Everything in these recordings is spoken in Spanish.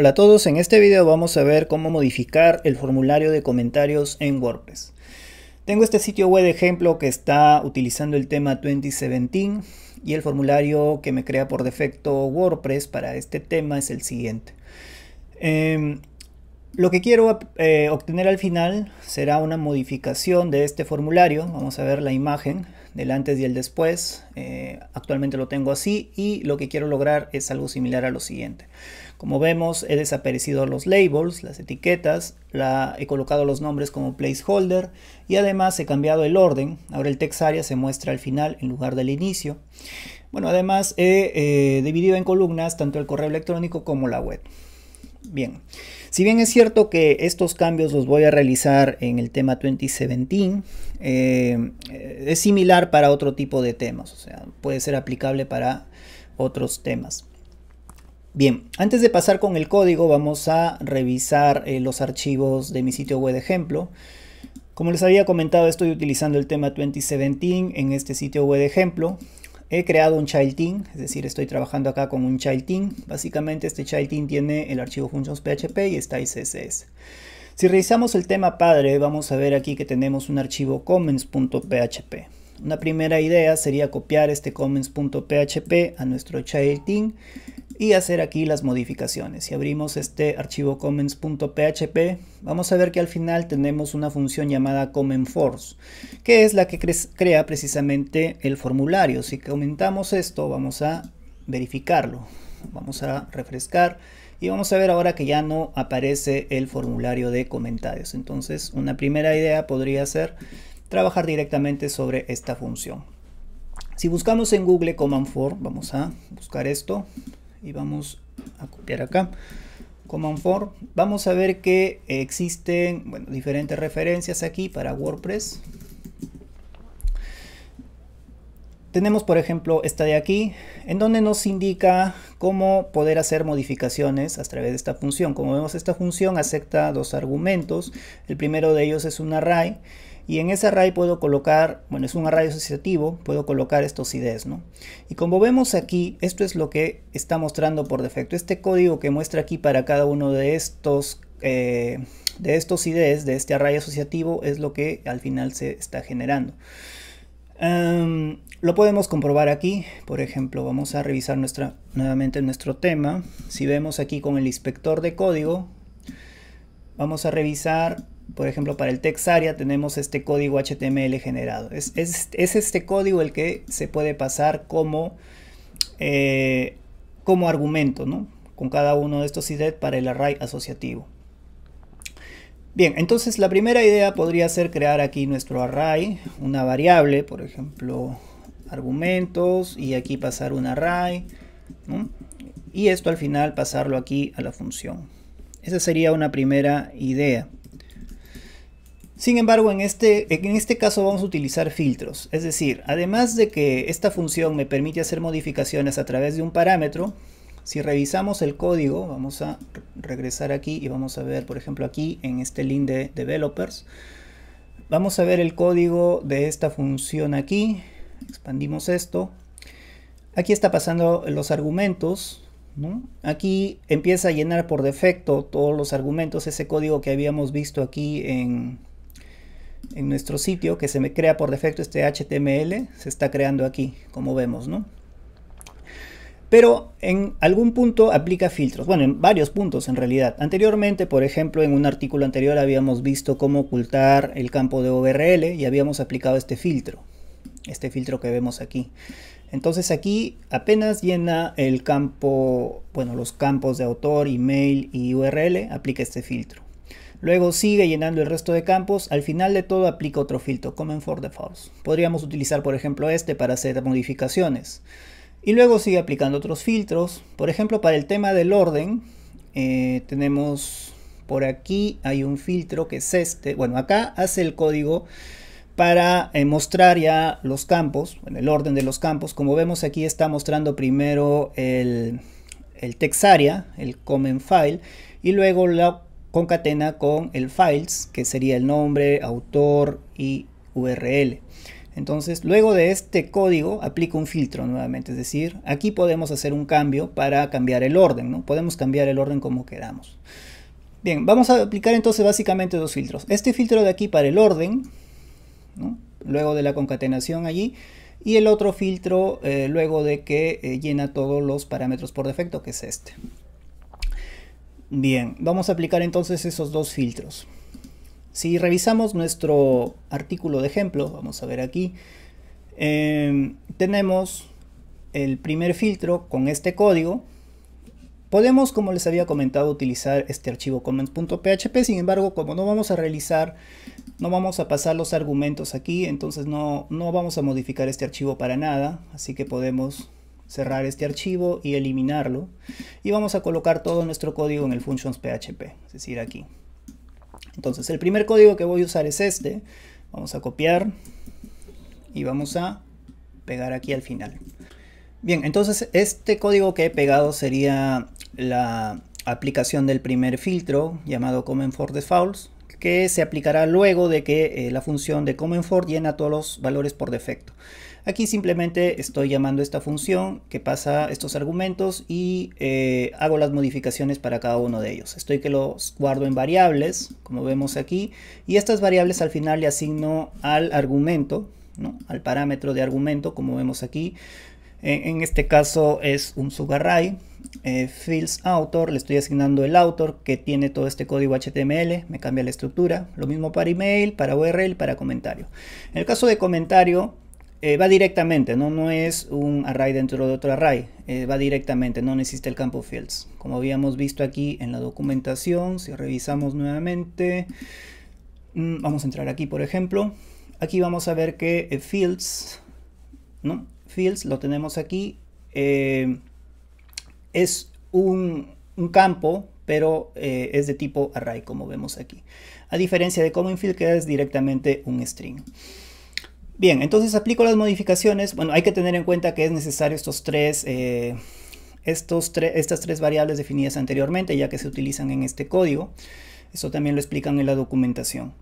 Hola a todos, en este video vamos a ver cómo modificar el formulario de comentarios en WordPress. Tengo este sitio web de ejemplo que está utilizando el tema 2017 y el formulario que me crea por defecto WordPress para este tema es el siguiente. Em, lo que quiero eh, obtener al final será una modificación de este formulario. Vamos a ver la imagen del antes y el después. Eh, actualmente lo tengo así y lo que quiero lograr es algo similar a lo siguiente. Como vemos, he desaparecido los labels, las etiquetas, la, he colocado los nombres como placeholder y además he cambiado el orden. Ahora el text area se muestra al final en lugar del inicio. Bueno, además he eh, dividido en columnas tanto el correo electrónico como la web. Bien, si bien es cierto que estos cambios los voy a realizar en el tema 2017, eh, es similar para otro tipo de temas, o sea, puede ser aplicable para otros temas. Bien, antes de pasar con el código vamos a revisar eh, los archivos de mi sitio web de ejemplo. Como les había comentado, estoy utilizando el tema 2017 en este sitio web de ejemplo. He creado un child team, es decir, estoy trabajando acá con un child team. Básicamente este child team tiene el archivo functions.php y está CSS. Si revisamos el tema padre, vamos a ver aquí que tenemos un archivo comments.php. Una primera idea sería copiar este comments.php a nuestro child team y hacer aquí las modificaciones. Si abrimos este archivo comments.php, vamos a ver que al final tenemos una función llamada commentForce, que es la que crea precisamente el formulario. Si comentamos esto, vamos a verificarlo. Vamos a refrescar y vamos a ver ahora que ya no aparece el formulario de comentarios. Entonces, una primera idea podría ser trabajar directamente sobre esta función. Si buscamos en Google Command For, vamos a buscar esto, y vamos a copiar acá. Command for. Vamos a ver que existen bueno, diferentes referencias aquí para WordPress. Tenemos por ejemplo esta de aquí, en donde nos indica cómo poder hacer modificaciones a través de esta función. Como vemos, esta función acepta dos argumentos. El primero de ellos es un array, y en ese array puedo colocar, bueno, es un array asociativo, puedo colocar estos IDs, ¿no? Y como vemos aquí, esto es lo que está mostrando por defecto. Este código que muestra aquí para cada uno de estos eh, de estos IDs, de este array asociativo, es lo que al final se está generando. Em, lo podemos comprobar aquí, por ejemplo, vamos a revisar nuestra, nuevamente nuestro tema. Si vemos aquí con el inspector de código, vamos a revisar, por ejemplo, para el text area tenemos este código HTML generado. Es, este código el que se puede pasar como, eh, como argumento, Con cada uno de estos id e para el array asociativo. Bien, entonces la primera idea podría ser crear aquí nuestro array, una variable, por ejemplo, argumentos, y aquí pasar un array, y esto al final pasarlo aquí a la función. Esa sería una primera idea. Sin embargo, en este, en este, caso vamos a utilizar filtros. Es decir, además de que esta función me permite hacer modificaciones a través de un parámetro, si revisamos el código, vamos a regresar aquí y vamos a ver, por ejemplo, aquí en este link de developers, vamos a ver el código de esta función aquí. Expandimos esto. Aquí está pasando los argumentos. Aquí empieza a llenar por defecto todos los argumentos, ese código que habíamos visto aquí en, en nuestro sitio, que se me crea por defecto este HTML, se está creando aquí, como vemos, ¿no? pero en algún punto aplica filtros, bueno, en varios puntos en realidad. Anteriormente, por ejemplo, en un artículo anterior habíamos visto cómo ocultar el campo de url y habíamos aplicado este filtro, este filtro que vemos aquí. Entonces aquí apenas llena el campo, bueno, los campos de autor, email y URL, aplica este filtro. Luego sigue llenando el resto de campos, al final de todo aplica otro filtro, Common for Defaults. Podríamos utilizar, por ejemplo, este para hacer modificaciones. Y luego sigue aplicando otros filtros. Por ejemplo, para el tema del orden, eh, tenemos por aquí, hay un filtro que es este. Bueno, acá hace el código para eh, mostrar ya los campos, en el orden de los campos. Como vemos aquí está mostrando primero el, el area el common file, y luego la concatena con el files, que sería el nombre, autor y URL. Entonces, luego de este código, aplico un filtro nuevamente, es decir, aquí podemos hacer un cambio para cambiar el orden, ¿no? Podemos cambiar el orden como queramos. Bien, vamos a aplicar entonces básicamente dos filtros. Este filtro de aquí para el orden, luego de la concatenación allí, y el otro filtro eh, luego de que eh, llena todos los parámetros por defecto, que es este. Bien, vamos a aplicar entonces esos dos filtros. Si revisamos nuestro artículo de ejemplo, vamos a ver aquí, em, tenemos el primer filtro con este código. Podemos, como les había comentado, utilizar este archivo comments.php, sin embargo, como no vamos a realizar, no vamos a pasar los argumentos aquí, entonces no, no vamos a modificar este archivo para nada, así que podemos cerrar este archivo y eliminarlo. Y vamos a colocar todo nuestro código en el functions.php, es decir, aquí. Entonces, el primer código que voy a usar es este. Vamos a copiar y vamos a pegar aquí al final. Bien, entonces este código que he pegado sería la aplicación del primer filtro llamado common for defaults que se aplicará luego de que eh, la función de common for llena todos los valores por defecto. Aquí simplemente estoy llamando esta función que pasa estos argumentos y eh, hago las modificaciones para cada uno de ellos. Estoy que los guardo en variables, como vemos aquí, y estas variables al final le asigno al argumento, al parámetro de argumento, como vemos aquí. En, este caso es un subarray, eh, fields le estoy asignando el autor que tiene todo este código HTML, me cambia la estructura. Lo mismo para email, para URL, para comentario. En el caso de comentario, eh, va directamente, ¿no? no es un array dentro de otro array, eh, va directamente, no necesita el campo fields. Como habíamos visto aquí en la documentación, si revisamos nuevamente, mm, vamos a entrar aquí por ejemplo, aquí vamos a ver que eh, fields, ¿no? fields lo tenemos aquí, es un, un, campo, pero es de tipo array como vemos aquí, a diferencia de common field que es directamente un string. Bien, entonces aplico las modificaciones. Bueno, hay que tener en cuenta que es necesario estos tres, eh, estos tres estas tres variables definidas anteriormente, ya que se utilizan en este código. Eso también lo explican en la documentación.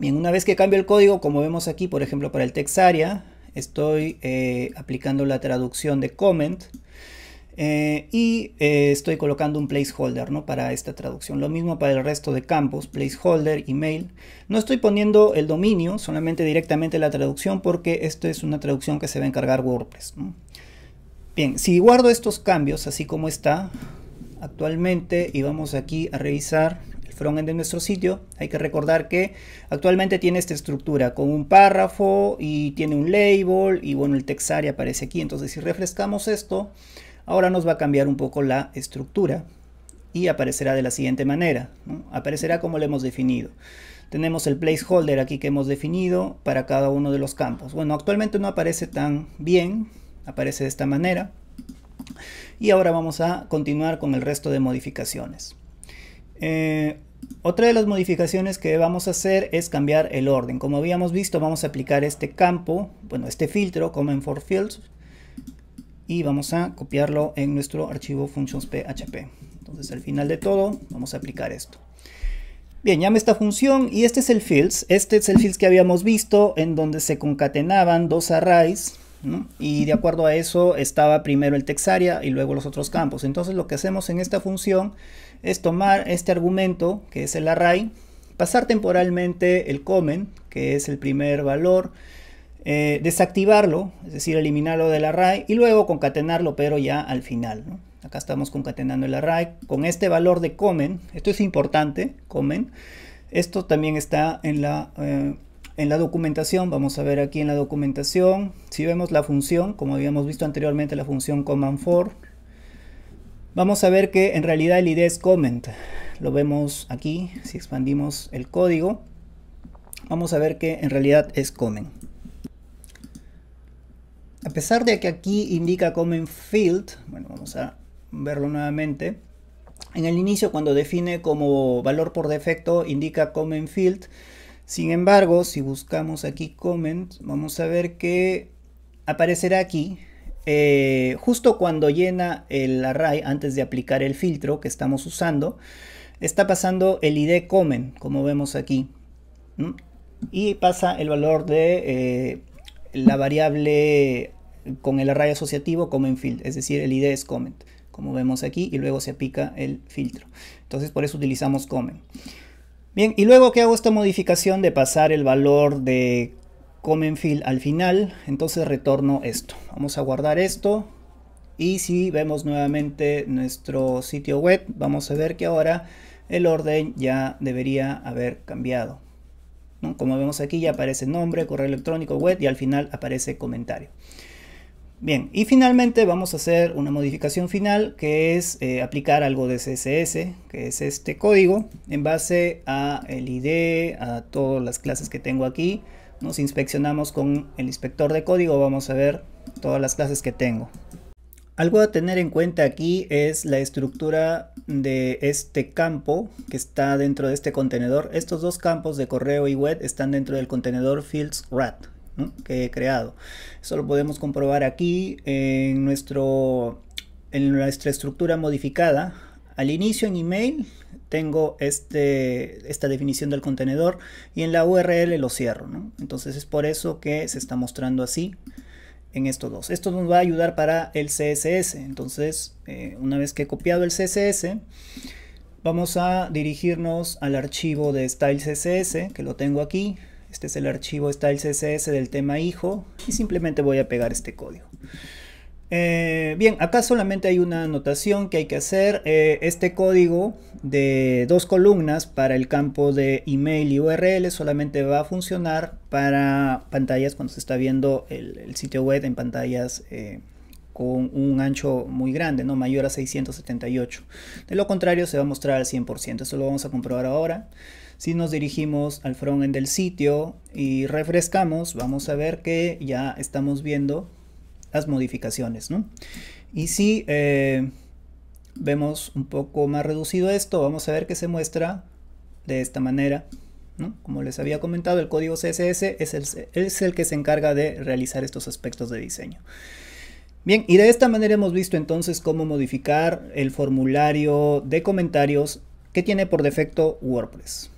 Bien, una vez que cambio el código, como vemos aquí, por ejemplo, para el textarea, estoy eh, aplicando la traducción de comment. Eh, y eh, estoy colocando un placeholder ¿no? para esta traducción. Lo mismo para el resto de campos, placeholder, email. No estoy poniendo el dominio, solamente directamente la traducción porque esto es una traducción que se va a encargar WordPress. Bien, si guardo estos cambios así como está actualmente y vamos aquí a revisar el frontend de nuestro sitio, hay que recordar que actualmente tiene esta estructura con un párrafo y tiene un label y bueno el textarea aparece aquí. Entonces si refrescamos esto Ahora nos va a cambiar un poco la estructura y aparecerá de la siguiente manera. Aparecerá como lo hemos definido. Tenemos el placeholder aquí que hemos definido para cada uno de los campos. Bueno, actualmente no aparece tan bien, aparece de esta manera. Y ahora vamos a continuar con el resto de modificaciones. Eh, otra de las modificaciones que vamos a hacer es cambiar el orden. Como habíamos visto, vamos a aplicar este campo, bueno, este filtro, Common for Fields, y vamos a copiarlo en nuestro archivo functions.php. Entonces al final de todo vamos a aplicar esto. Bien, llame esta función y este es el fields. Este es el fields que habíamos visto en donde se concatenaban dos arrays y de acuerdo a eso estaba primero el textarea y luego los otros campos. Entonces lo que hacemos en esta función es tomar este argumento que es el array, pasar temporalmente el comen que es el primer valor eh, desactivarlo, es decir, eliminarlo del array y luego concatenarlo, pero ya al final. Acá estamos concatenando el array con este valor de comen. Esto es importante, comen. Esto también está en la, eh, en la documentación. Vamos a ver aquí en la documentación. Si vemos la función, como habíamos visto anteriormente, la función command for, vamos a ver que en realidad el id es comment. Lo vemos aquí, si expandimos el código, vamos a ver que en realidad es comment a pesar de que aquí indica common field, bueno, vamos a verlo nuevamente. En el inicio, cuando define como valor por defecto, indica common field. Sin embargo, si buscamos aquí comment, vamos a ver que aparecerá aquí eh, justo cuando llena el array antes de aplicar el filtro que estamos usando está pasando el id common como vemos aquí y pasa el valor de eh, la variable con el array asociativo comment field, es decir, el id es comment, como vemos aquí, y luego se aplica el filtro. Entonces por eso utilizamos comment. Bien, y luego que hago esta modificación de pasar el valor de comment field al final, entonces retorno esto. Vamos a guardar esto. Y si vemos nuevamente nuestro sitio web, vamos a ver que ahora el orden ya debería haber cambiado. Como vemos aquí ya aparece nombre, correo electrónico, web y al final aparece comentario. Bien, y finalmente vamos a hacer una modificación final que es eh, aplicar algo de CSS, que es este código, en base a el ID, a todas las clases que tengo aquí. Nos inspeccionamos con el inspector de código, vamos a ver todas las clases que tengo. Algo a tener en cuenta aquí es la estructura de este campo que está dentro de este contenedor. Estos dos campos de correo y web están dentro del contenedor Fields Rat que he creado. Eso lo podemos comprobar aquí en, nuestro, en nuestra estructura modificada. Al inicio en email tengo este, esta definición del contenedor y en la URL lo cierro. Entonces es por eso que se está mostrando así en estos dos. Esto nos va a ayudar para el CSS. Entonces, eh, una vez que he copiado el CSS, vamos a dirigirnos al archivo de style CSS, que lo tengo aquí. Este es el archivo style CSS del tema hijo y simplemente voy a pegar este código. Eh, bien, acá solamente hay una anotación que hay que hacer. Eh, este código de dos columnas para el campo de email y URL solamente va a funcionar para pantallas cuando se está viendo el, sitio web en pantallas eh, con un ancho muy grande, no mayor a 678. De lo contrario se va a mostrar al 100%. eso lo vamos a comprobar ahora. Si nos dirigimos al frontend del sitio y refrescamos, vamos a ver que ya estamos viendo las modificaciones, ¿no? Y si eh, vemos un poco más reducido esto, vamos a ver que se muestra de esta manera. Como les había comentado, el código CSS es es el que se encarga de realizar estos aspectos de diseño. Bien, y de esta manera hemos visto entonces cómo modificar el formulario de comentarios que tiene por defecto WordPress.